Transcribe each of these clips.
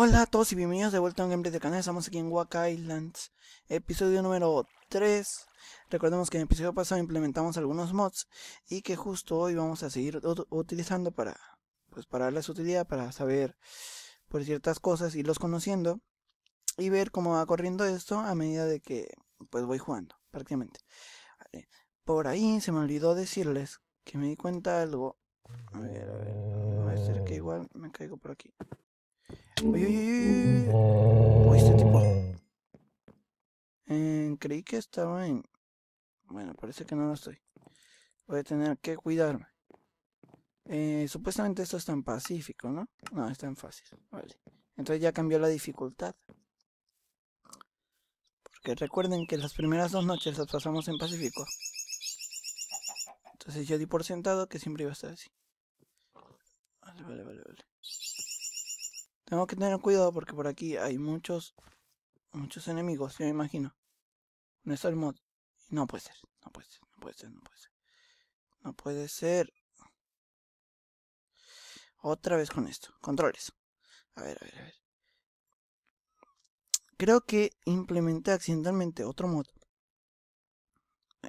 Hola a todos y bienvenidos de vuelta a un gameplay de canal, estamos aquí en Waka Islands, episodio número 3 Recordemos que en el episodio pasado implementamos algunos mods y que justo hoy vamos a seguir utilizando para, pues para darles utilidad, para saber por ciertas cosas, irlos conociendo y ver cómo va corriendo esto a medida de que pues voy jugando prácticamente Por ahí se me olvidó decirles que me di cuenta algo, a ver, a ver, que igual, me caigo por aquí Uy, este tipo. Eh, creí que estaba en. Bueno, parece que no lo estoy. Voy a tener que cuidarme. Eh, supuestamente esto está en pacífico, ¿no? No, está en fácil. Vale. Entonces ya cambió la dificultad. Porque recuerden que las primeras dos noches las pasamos en pacífico. Entonces yo di por sentado que siempre iba a estar así. Vale, vale, vale, vale. Tengo que tener cuidado porque por aquí hay muchos muchos enemigos, yo me imagino. No es el mod. No puede ser, no puede ser, no puede ser, no puede ser. No ser. Otra vez con esto. Controles. A ver, a ver, a ver. Creo que implementé accidentalmente otro mod.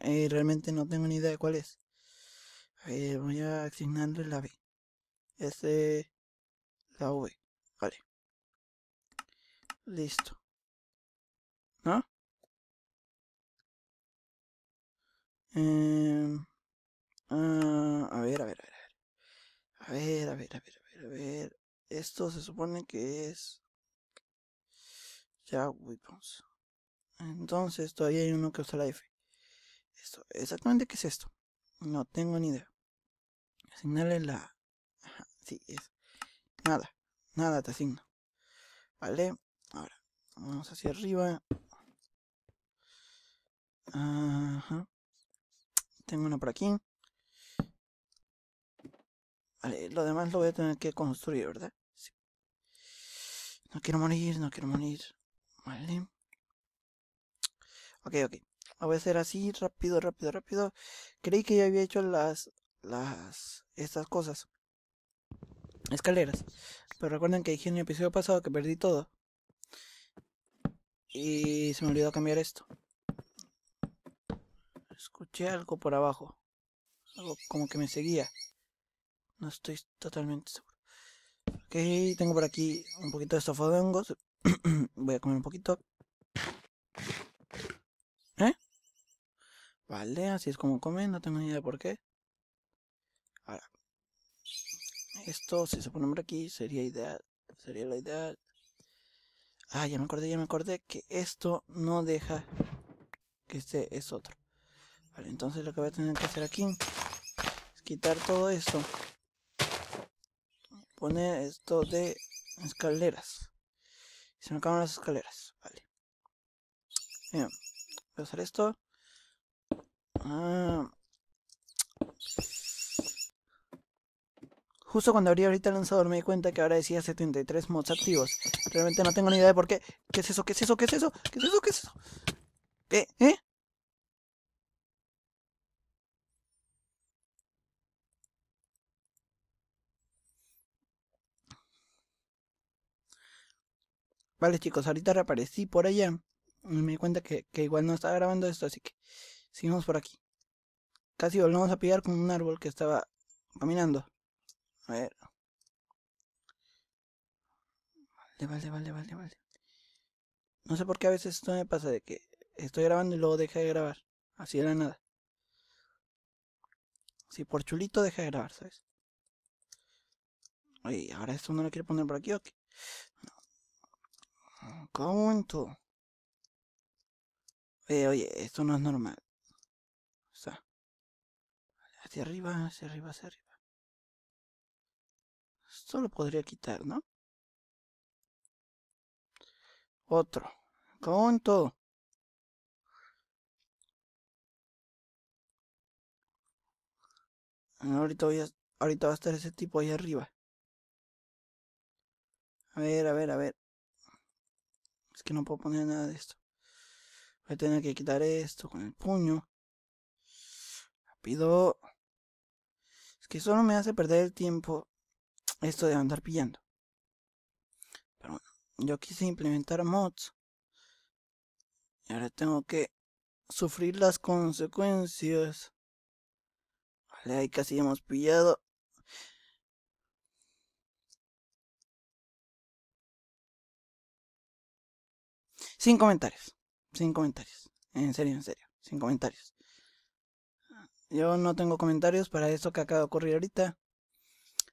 Y eh, realmente no tengo ni idea de cuál es. voy a asignarle la B. Este... La V. Listo. ¿No? Eh, a ver, a ver, a ver. A ver, a ver, a ver, a ver, a ver. Esto se supone que es... Ya, weapons. Entonces todavía hay uno que usa la F. Esto, exactamente qué es esto. No tengo ni idea. Asignarle la... sí, es... Nada, nada te asigno. ¿Vale? Vamos hacia arriba. Ajá. Tengo una por aquí. Vale, lo demás lo voy a tener que construir, ¿verdad? No quiero morir, no quiero morir. Vale. Ok, ok. Lo voy a hacer así, rápido, rápido, rápido. Creí que ya había hecho las... las... estas cosas. Escaleras. Pero recuerden que dije en el episodio pasado que perdí todo. Y se me olvidó cambiar esto. Escuché algo por abajo. Algo como que me seguía. No estoy totalmente seguro. Ok, tengo por aquí un poquito de estofado de Voy a comer un poquito. ¿Eh? Vale, así es como comen, no tengo ni idea por qué. Ahora. Esto, si se pone por aquí, sería ideal. Sería la idea Ah, ya me acordé, ya me acordé que esto no deja que este es otro. Vale, entonces lo que voy a tener que hacer aquí es quitar todo esto. Poner esto de escaleras. Se me acaban las escaleras, vale. Bien, voy a usar esto. Ah. Justo cuando abrí ahorita el lanzador me di cuenta que ahora decía 73 mods activos. Realmente no tengo ni idea de por qué. ¿Qué es eso? ¿Qué es eso? ¿Qué es eso? ¿Qué es eso? ¿Qué es eso? ¿Qué? ¿Eh? Vale chicos, ahorita reaparecí por allá me di cuenta que, que igual no estaba grabando esto, así que seguimos por aquí. Casi volvemos a pillar con un árbol que estaba caminando. A ver. Vale, vale, vale, vale, vale. No sé por qué a veces esto me pasa de que estoy grabando y luego deja de grabar. Así de la nada. Si por chulito deja de grabar, ¿sabes? Oye, ¿ahora esto no lo quiero poner por aquí ok. Ah, ¿Cómo Oye, oye, esto no es normal. O sea, hacia arriba, hacia arriba, hacia arriba. Esto lo podría quitar, ¿no? Otro. en todo. Ah, ahorita, ahorita va a estar ese tipo ahí arriba. A ver, a ver, a ver. Es que no puedo poner nada de esto. Voy a tener que quitar esto con el puño. Rápido. Es que solo me hace perder el tiempo esto de andar pillando. Pero bueno, yo quise implementar mods. Y ahora tengo que sufrir las consecuencias. Vale, ahí casi hemos pillado. Sin comentarios. Sin comentarios. En serio, en serio. Sin comentarios. Yo no tengo comentarios para esto que acaba de ocurrir ahorita.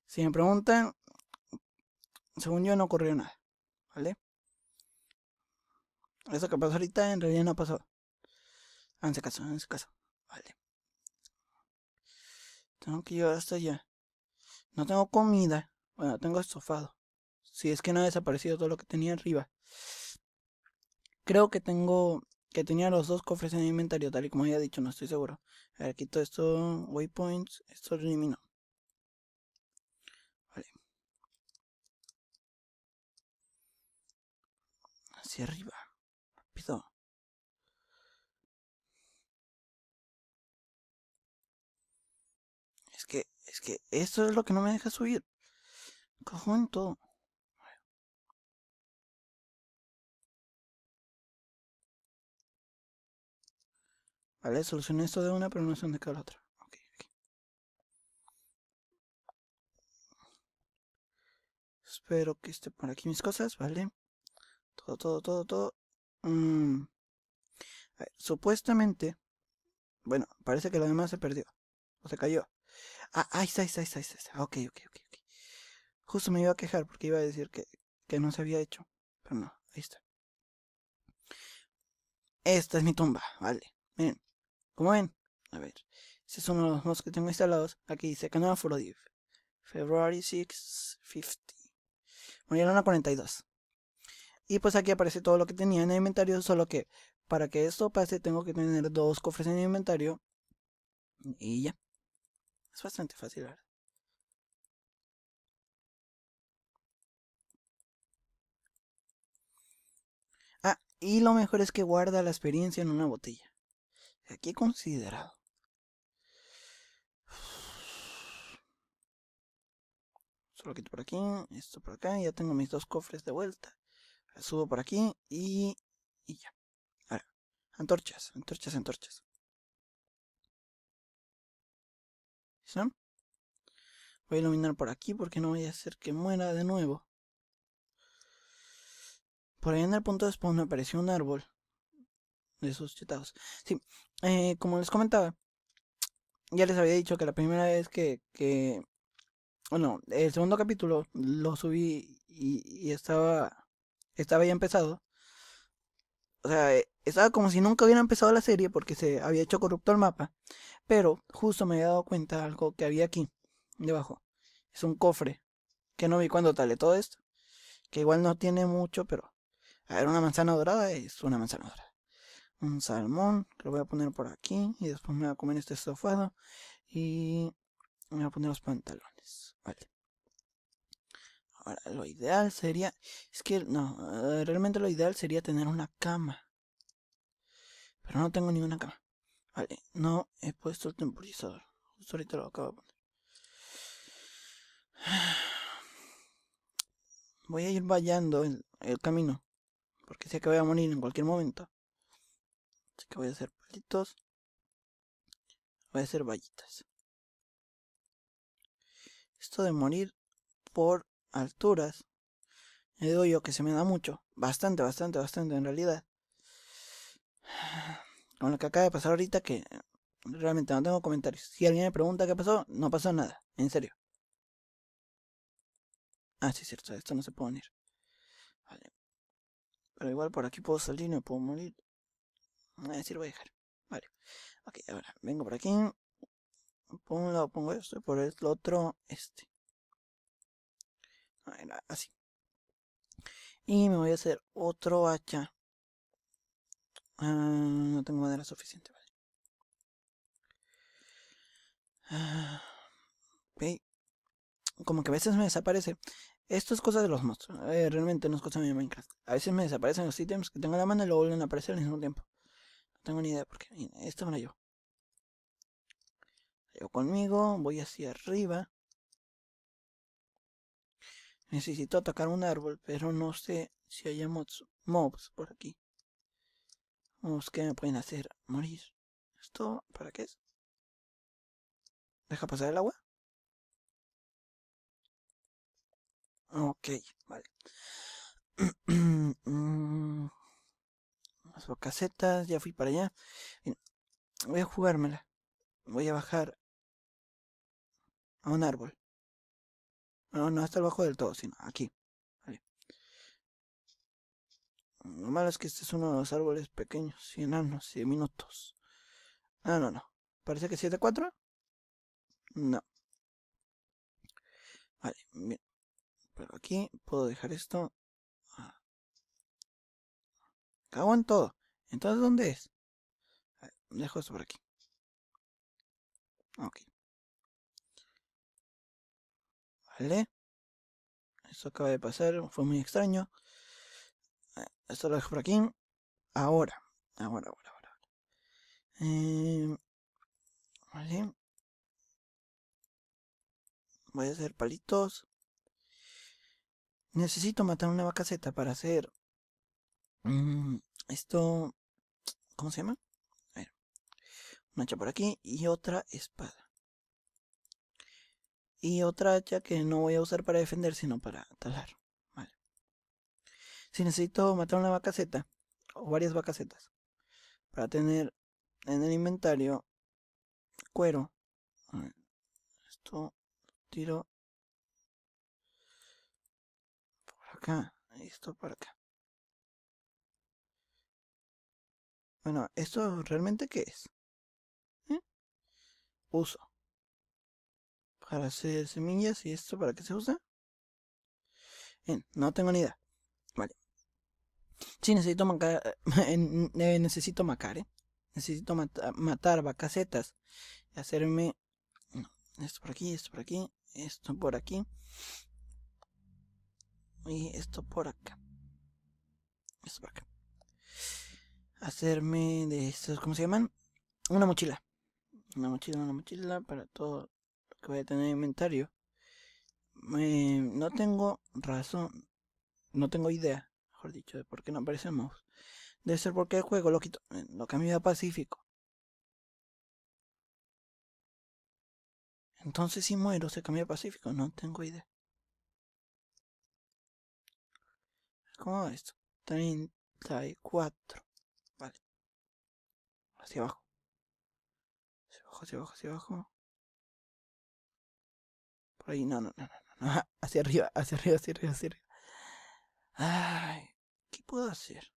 Si me preguntan, según yo no ocurrió nada, ¿vale? Eso que pasó ahorita en realidad no pasó. ese caso, háganse caso, ¿vale? Tengo que llevar hasta allá. No tengo comida. Bueno, tengo estofado. Si es que no ha desaparecido todo lo que tenía arriba. Creo que tengo. Que tenía los dos cofres en mi inventario, tal y como había dicho, no estoy seguro. A ver, quito esto, waypoints, esto lo elimino. arriba. Rápido. Es que, es que esto es lo que no me deja subir. en todo. Vale, solucioné esto de una, pero no sé dónde queda la otra. Espero que esté por aquí mis cosas, ¿vale? todo, todo, todo, todo. Mm, ver, supuestamente, bueno, parece que lo demás se perdió, o se cayó. Ah, ahí está, ahí está, ahí está, Ok, ok, ok, Justo me iba a quejar porque iba a decir que, que no se había hecho, pero no, ahí está. Esta es mi tumba, vale. Miren, como ven, a ver, estos son los dos que tengo instalados. Aquí dice Canal Furodiv February 6, 50. Murieron a 42. Y pues aquí aparece todo lo que tenía en el inventario, solo que para que esto pase tengo que tener dos cofres en el inventario. Y ya. Es bastante fácil, ¿verdad? Ah, y lo mejor es que guarda la experiencia en una botella. Aquí considerado. Solo quito por aquí, esto por acá, ya tengo mis dos cofres de vuelta subo por aquí y, y ya. Ahora, antorchas, antorchas, antorchas. ¿Sí? Voy a iluminar por aquí porque no voy a hacer que muera de nuevo. Por ahí en el punto de spawn me apareció un árbol. De esos chetados. Sí, eh, como les comentaba, ya les había dicho que la primera vez que, que bueno, el segundo capítulo lo subí y, estaba estaba ya empezado. O sea, eh, estaba como si nunca hubiera empezado la serie porque se había hecho corrupto el mapa. Pero justo me había dado cuenta de algo que había aquí, debajo. Es un cofre. Que no vi cuando talé todo esto. Que igual no tiene mucho, pero. A ver, una manzana dorada es una manzana dorada. Un salmón, que lo voy a poner por aquí. Y después me voy a comer este estofado. Y. Me voy a poner los pantalones. Vale lo ideal sería, es que no, eh, realmente lo ideal sería tener una cama. Pero no tengo ninguna cama. Vale, no he puesto el temporizador. Justo ahorita lo acabo de poner. Voy a ir vallando el, el camino. Porque sé que voy a morir en cualquier momento. Así que voy a hacer palitos. Voy a hacer vallitas. Esto de morir por alturas. Le eh, doy yo que se me da mucho. Bastante, bastante, bastante en realidad. Con lo que acaba de pasar ahorita que realmente no tengo comentarios. Si alguien me pregunta qué pasó, no pasó nada. En serio. Ah, sí, cierto. Esto no se puede unir. Vale. Pero igual por aquí puedo salir, no puedo morir. a ah, decir, voy a dejar. Vale. Ok, ahora vengo por aquí. Pongo un pongo esto por el otro este así. Y me voy a hacer otro hacha. Ah, no tengo madera suficiente. Vale. Ah, como que a veces me desaparece. Esto es cosa de los monstruos. Eh, realmente no es cosa de Minecraft. A veces me desaparecen los ítems que tengo en la mano y luego vuelven a aparecer al mismo tiempo. No tengo ni idea por qué. Esto me lo yo conmigo. Voy hacia arriba. Necesito atacar un árbol, pero no sé si hay mobs, mobs por aquí. Vamos, ¿qué me pueden hacer? Morir. ¿Esto para qué es? ¿Deja pasar el agua? Ok, vale. Las casetas, ya fui para allá. voy a jugármela. Voy a bajar a un árbol. No, no está abajo del todo, sino aquí. Lo malo es que este es uno de los árboles pequeños 100 enanos y minutos. Ah, no, no. Parece que 7-4. No. Vale, bien. Pero aquí puedo dejar esto. Ah. Cago en todo. Entonces, ¿dónde es? Dejo esto por aquí. Ok. Vale. Eso acaba de pasar, fue muy extraño. Esto lo dejo por aquí. Ahora, ahora, ahora, ahora. Eh, vale. Voy a hacer palitos. Necesito matar una vaca para hacer... Mm, esto... ¿Cómo se llama? A Una hacha por aquí y otra espada y otra hacha que no voy a usar para defender, sino para talar. Vale. Si necesito matar una vacaceta, o varias vacacetas, para tener en el inventario cuero. Esto tiro por acá, esto por acá. Bueno, ¿esto realmente qué es? ¿Eh? Uso para hacer semillas y esto para qué se usa. no tengo ni idea. Vale. Sí, necesito macar, eh, necesito macar, ¿eh? Necesito matar vacasetas. hacerme... esto por aquí, esto por aquí, esto por aquí. Y esto por acá. Esto por acá. Hacerme de estos, ¿cómo se llaman? Una mochila. Una mochila, una mochila para todo que voy a tener inventario. no tengo razón, no tengo idea, mejor dicho, de por qué no aparece el mouse. Debe ser porque el juego lo quito, eh, lo cambió a Pacífico. Entonces si muero se cambia a Pacífico, no tengo idea. ¿Cómo va esto? 34. Vale. Hacia abajo. Hacia abajo, hacia abajo, hacia abajo no, no, no, no, Hacia arriba, hacia arriba, hacia arriba, hacia arriba. Ay, ¿qué puedo hacer?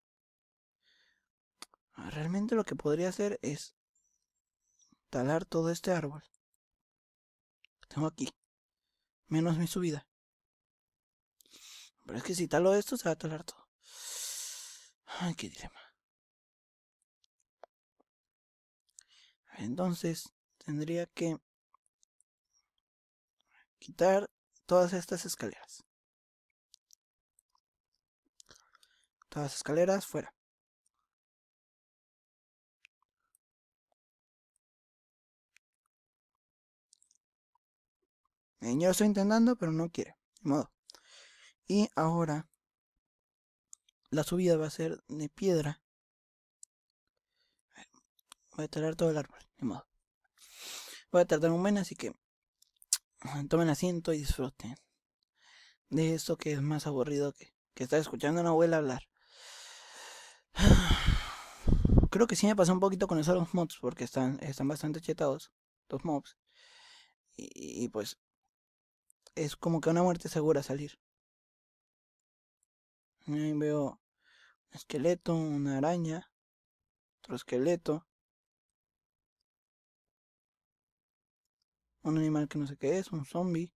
Ah, realmente lo que podría hacer es talar todo este árbol. Tengo aquí. Menos mi subida. Pero es que si talo esto, se va a talar todo. Ay, qué dilema. Entonces, tendría que quitar todas estas escaleras. Todas escaleras fuera. Eh, yo estoy intentando, pero no quiere. De modo. Y ahora la subida va a ser de piedra. Voy a talar todo el árbol, de modo. Voy a tardar un men así que tomen asiento y disfruten de esto que es más aburrido que, que estar escuchando a una abuela hablar. Creo que sí me pasó un poquito con esos los mobs porque están, están bastante chetados, los mobs. Y, y pues es como que una muerte segura salir. Ahí veo un esqueleto, una araña, otro esqueleto. Un animal que no sé qué es, un zombie.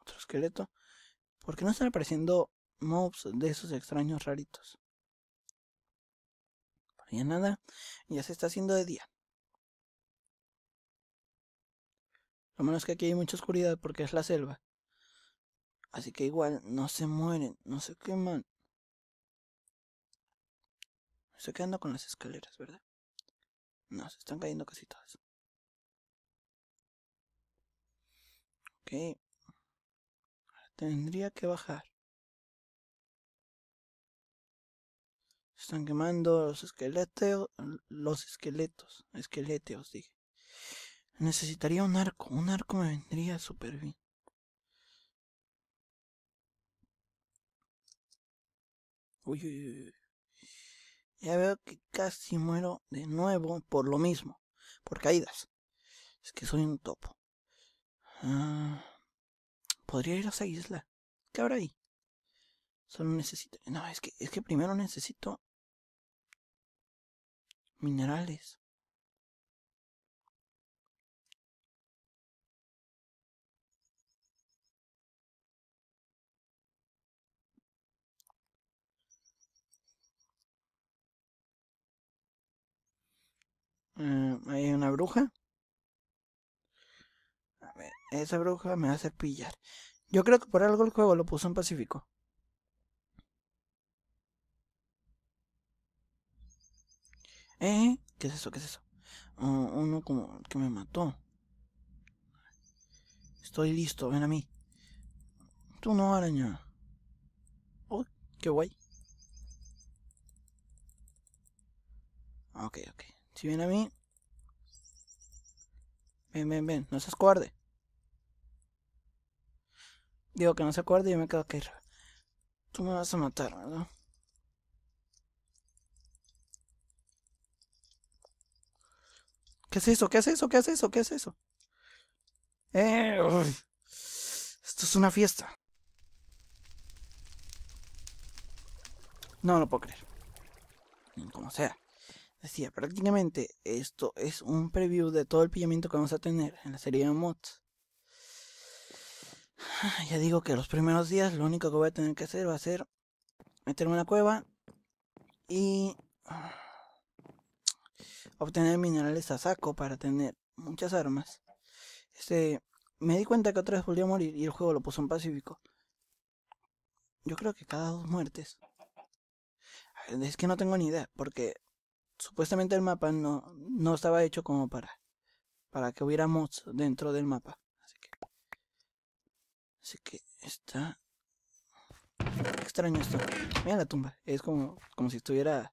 Otro esqueleto. ¿Por qué no están apareciendo mobs de esos extraños raritos? Para nada, ya se está haciendo de día. Lo menos que aquí hay mucha oscuridad porque es la selva. Así que igual no se mueren, no se queman. Me estoy quedando con las escaleras, ¿verdad? No, se están cayendo casi todas. Tendría que bajar. están quemando los esqueletos. Los esqueletos. Esqueleteos dije. Necesitaría un arco. Un arco me vendría súper bien. uy, uy. Ya veo que casi muero de nuevo por lo mismo. Por caídas. Es que soy un topo. Ah, Podría ir a esa isla. ¿Qué habrá ahí? Solo necesito... No, es que, es que primero necesito... Minerales. Eh, hay una bruja. Esa bruja me va a hacer pillar. Yo creo que por algo el juego lo puso en Pacífico. ¿Eh? ¿Qué es eso? ¿Qué es eso? Oh, uno como que me mató. Estoy listo, ven a mí. Tú no, araña. Uy, qué guay. Ok, ok. Si ven a mí. Ven, ven, ven. No seas cobarde. Digo que no se acuerda y yo me quedo que Tú me vas a matar, ¿verdad? ¿Qué es eso? ¿Qué es eso? ¿Qué es eso? ¿Qué es eso? Eh, esto es una fiesta. No lo puedo creer. Como sea. Decía, prácticamente esto es un preview de todo el pillamiento que vamos a tener en la serie de mods. Ah, ya digo que los primeros días lo único que voy a tener que hacer va a ser meterme en la cueva y ah, obtener minerales a saco para tener muchas armas. Este, me di cuenta que otra vez volvió a morir y el juego lo puso en pacífico. Yo creo que cada dos muertes. Es que no tengo ni idea, porque supuestamente el mapa no, no estaba hecho como para, para que hubiera dentro del mapa. Así que está... extraño esto. Mira la tumba. Es como, como si estuviera...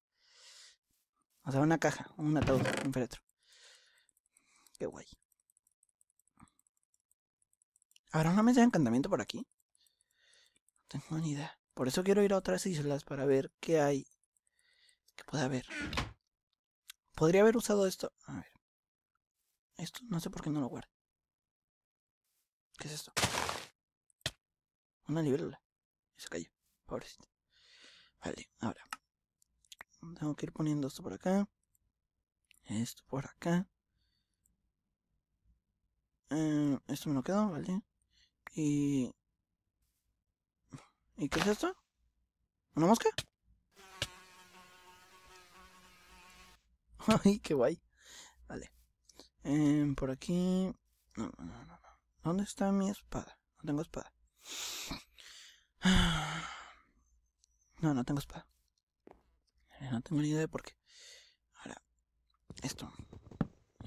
O sea, una caja, un ataúd, un féretro. Qué guay. ¿Habrá una mesa de encantamiento por aquí? No tengo ni idea. Por eso quiero ir a otras islas para ver qué hay. Que pueda haber. Podría haber usado esto. A ver. Esto no sé por qué no lo guardo. ¿Qué es esto? Una libélula. Y se cayó. Pobrecito. Vale, ahora. Tengo que ir poniendo esto por acá. Esto por acá. Eh, esto me lo quedo, vale. Y... ¿Y qué es esto? ¿Una mosca? Ay, qué guay. Vale. Eh, por aquí... No, no, no, no. ¿Dónde está mi espada? No tengo espada. No, no tengo espada. Eh, no tengo ni idea de por qué. Ahora, esto.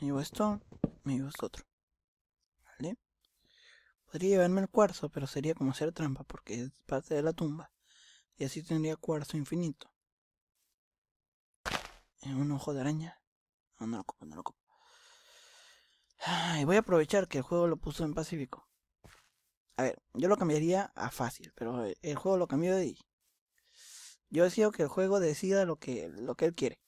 Me llevo esto, me llevo esto otro. ¿Vale? Podría llevarme el cuarzo, pero sería como hacer trampa porque es parte de la tumba. Y así tendría cuarzo infinito. Eh, un ojo de araña. No, no lo ocupo, no lo copo. Y voy a aprovechar que el juego lo puso en pacífico. A ver, yo lo cambiaría a fácil, pero eh, el juego lo cambió de ahí Yo decido que el juego decida lo que, lo que él quiere.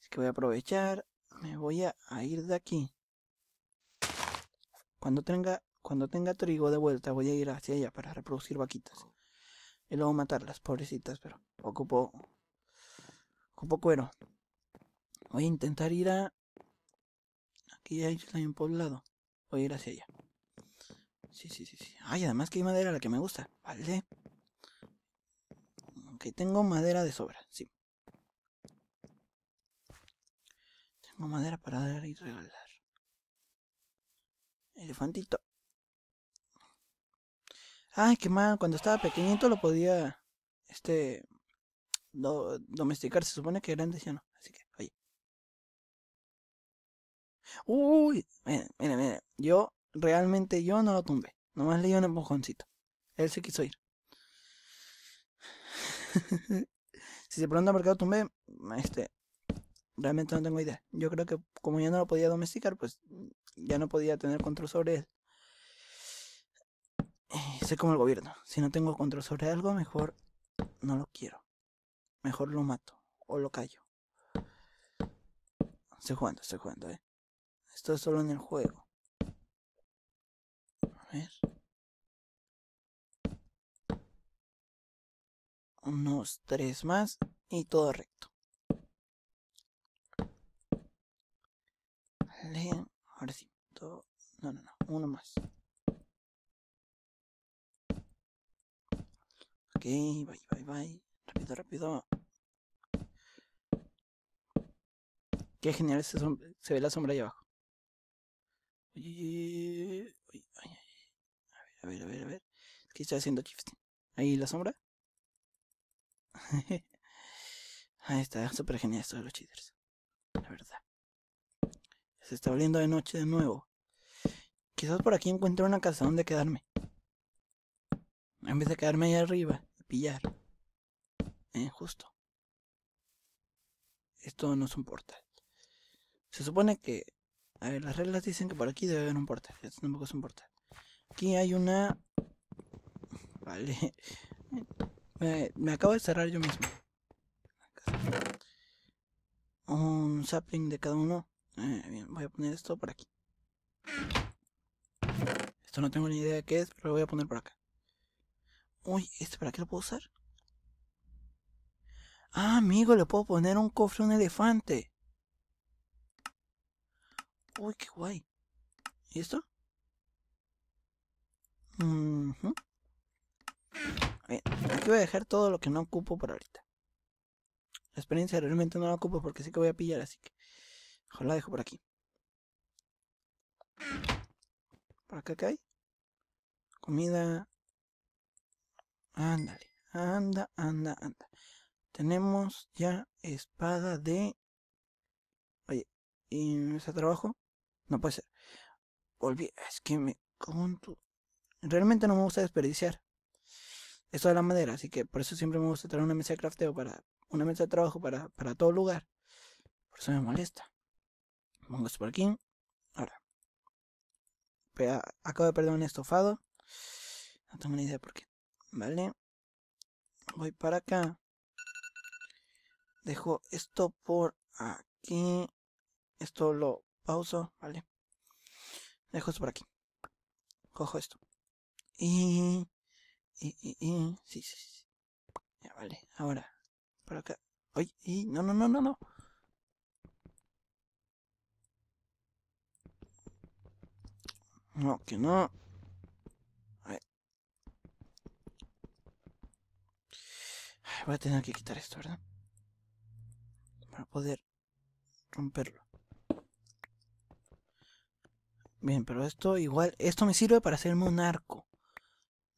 Así que voy a aprovechar, me voy a, ir de aquí. Cuando tenga, cuando tenga trigo de vuelta voy a ir hacia allá para reproducir vaquitas. Y luego las pobrecitas, pero ocupo, ocupo cuero. Voy a intentar ir a... Aquí hay un poblado. Voy a ir hacia allá. Sí, sí, sí, sí. Ay, además que hay madera la que me gusta. Vale. Ok, tengo madera de sobra, sí. Tengo madera para dar y regalar. Elefantito. Ay, qué mal. Cuando estaba pequeñito lo podía... Este... domesticar. Se supone que grande ya no. Así que, oye. Uy, Miren, miren, mira. Yo realmente yo no lo tumbé. Nomás le un empujoncito. Él se quiso ir. si se pregunta por qué lo tumbé, este, realmente no tengo idea. Yo creo que como ya no lo podía domesticar, pues ya no podía tener control sobre él. Eh, sé como el gobierno. Si no tengo control sobre algo, mejor no lo quiero. Mejor lo mato o lo callo. Estoy jugando, estoy jugando, eh. Esto es solo en el juego. unos tres más y todo recto. Vale, ahora sí, todo... no, no, no, uno más. Ok, bye, bye, bye. Rápido, rápido. Qué genial se, se ve la sombra ahí abajo. A ver, a ver, a ver, a ver. ¿Qué está haciendo shifting Ahí la sombra. Ahí está, súper genial esto de los cheaters. La verdad. Se está volviendo de noche de nuevo. Quizás por aquí encuentre una casa donde quedarme. En vez de quedarme ahí arriba pillar. Eh, justo. Esto no es un portal. Se supone que... A ver, las reglas dicen que por aquí debe haber un portal. Esto tampoco es un portal. Aquí hay una... Vale. Me, acabo de cerrar yo mismo. Un sapling de cada uno. Eh, voy a poner esto por aquí. Esto no tengo ni idea de qué es, pero lo voy a poner por acá. Uy, ¿este para qué lo puedo usar? Ah, amigo, le puedo poner un cofre a un elefante. Uy, qué guay. ¿Y esto? Bien, aquí voy a dejar todo lo que no ocupo por ahorita. La experiencia realmente no la ocupo porque sí que voy a pillar, así que... Mejor la dejo por aquí. ¿Por acá qué hay? Comida... Ándale, anda, anda, anda. Tenemos ya espada de... Oye, ¿y ese trabajo? No puede ser. Volví, es que me... Con tu... Realmente no me gusta desperdiciar eso de la madera, así que por eso siempre me gusta traer una mesa de crafteo para una mesa de trabajo para, todo lugar. Por eso me molesta. Pongo esto por aquí. Ahora. acabo de perder un estofado. No tengo ni idea por qué. Vale. Voy para acá. Dejo esto por aquí. Esto lo pauso, ¿vale? Dejo esto por aquí. Cojo esto. Y y, y, y, sí, sí, Ya vale, ahora, por acá. Oye, y, no, no, no, no, no. No, que no. A ver. Voy a tener que quitar esto, ¿verdad? Para poder romperlo. Bien, pero esto igual, esto me sirve para hacerme un arco.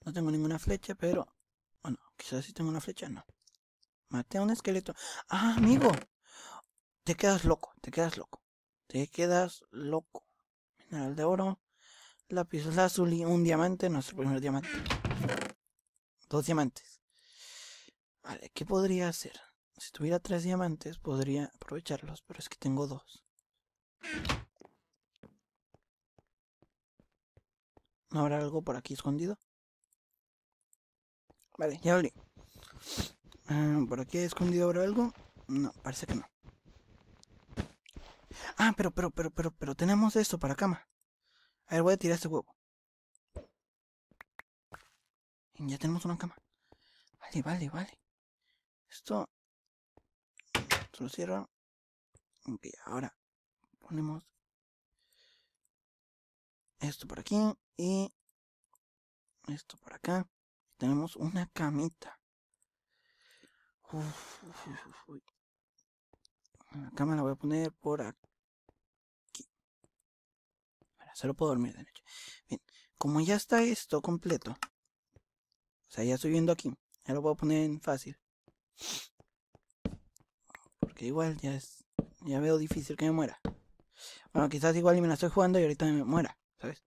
No tengo ninguna flecha, pero... Bueno, quizás sí tengo una flecha, no. Maté a un esqueleto. Ah, amigo. Te quedas loco, te quedas loco. Te quedas loco. Mineral de oro. Lápiz y un diamante, nuestro primer diamante. Dos diamantes. Vale, ¿qué podría hacer? Si tuviera tres diamantes podría aprovecharlos, pero es que tengo dos. ¿No habrá algo por aquí escondido? Vale, ya abrí. Ah, ¿Por aquí he escondido ahora algo? No, parece que no. Ah, pero, pero, pero, pero, pero tenemos esto para cama. A ver, voy a tirar este huevo. ya tenemos una cama. Vale, vale, vale. Esto... Esto lo cierro. Ok, ahora ponemos esto por aquí y esto por acá tenemos una camita. la cama la voy a poner por aquí. Ahora, solo puedo dormir de noche. Bien, como ya está esto completo. O sea, ya estoy viendo aquí. Ya lo puedo poner en fácil. Porque igual ya es... Ya veo difícil que me muera. Bueno, quizás igual y me la estoy jugando y ahorita me muera, ¿sabes?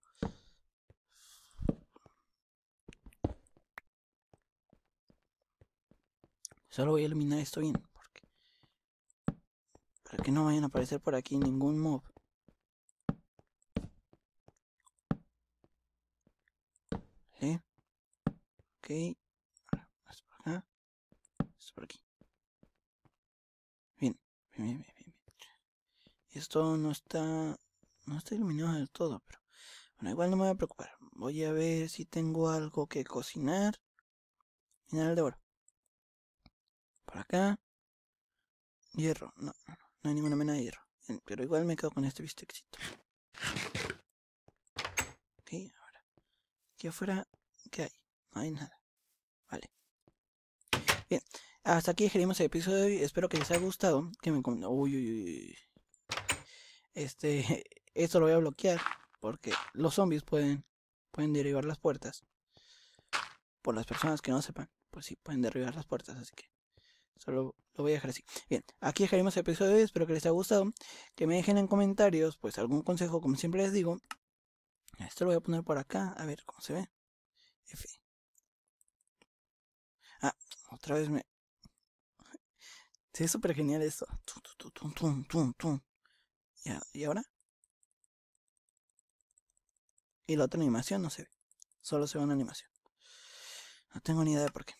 Solo voy a iluminar esto bien. Porque... Para que no vayan a aparecer por aquí ningún mob. ¿Sí? Ok. Esto por acá. Esto por aquí. Bien, bien, bien, bien. Esto no está... No está iluminado del todo, pero... Bueno, igual no me voy a preocupar. Voy a ver si tengo algo que cocinar. Mineral de oro. Por acá. Hierro. No, no no hay ninguna mena de hierro. Pero igual me quedo con este bistecito. y ahora. Aquí afuera, ¿qué hay? No hay nada. Vale. Bien. Hasta aquí dejaremos el episodio de hoy. Espero que les haya gustado. Que me... Uy, uy, uy. Este... Esto lo voy a bloquear. Porque los zombies pueden... Pueden derribar las puertas. Por las personas que no sepan. Pues sí, pueden derribar las puertas. Así que... Solo lo voy a dejar así. Bien, aquí dejaremos el episodio de hoy. Espero que les haya gustado. Que me dejen en comentarios, pues algún consejo, como siempre les digo. Esto lo voy a poner por acá, a ver cómo se ve. F. Ah, otra vez me... Se es súper genial esto. ¿Y ahora? Y la otra animación no se ve. Solo se ve una animación. No tengo ni idea de por qué.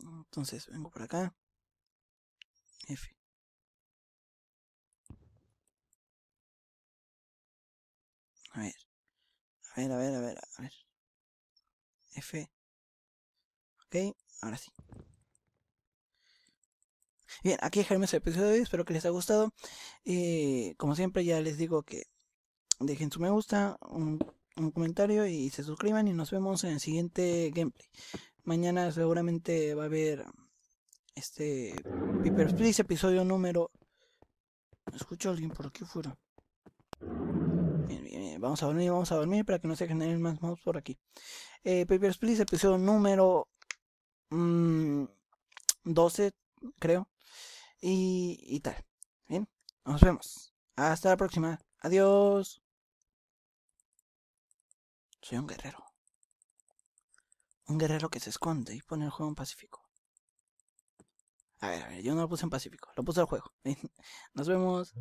Entonces vengo por acá. F. A ver. A ver, a ver, a ver, a ver. F. Ok, ahora sí. Bien, aquí dejaremos el episodio de hoy. Espero que les haya gustado. Eh, como siempre, ya les digo que dejen su me gusta, un, comentario y se suscriban. Y nos vemos en el siguiente gameplay. Mañana seguramente va a haber este. Paper Please, episodio número. Escucho a alguien por aquí fuera. Bien, bien, bien. Vamos a dormir, vamos a dormir para que no se generen más mobs por aquí. Paper eh, Papers, episodio número 12, mm, creo. Y, y tal. Bien, nos vemos. Hasta la próxima. Adiós. Soy un guerrero. Un guerrero que se esconde y pone el juego en pacífico. A ver, a ver, yo no lo puse en Pacífico, lo puse al juego. Nos vemos.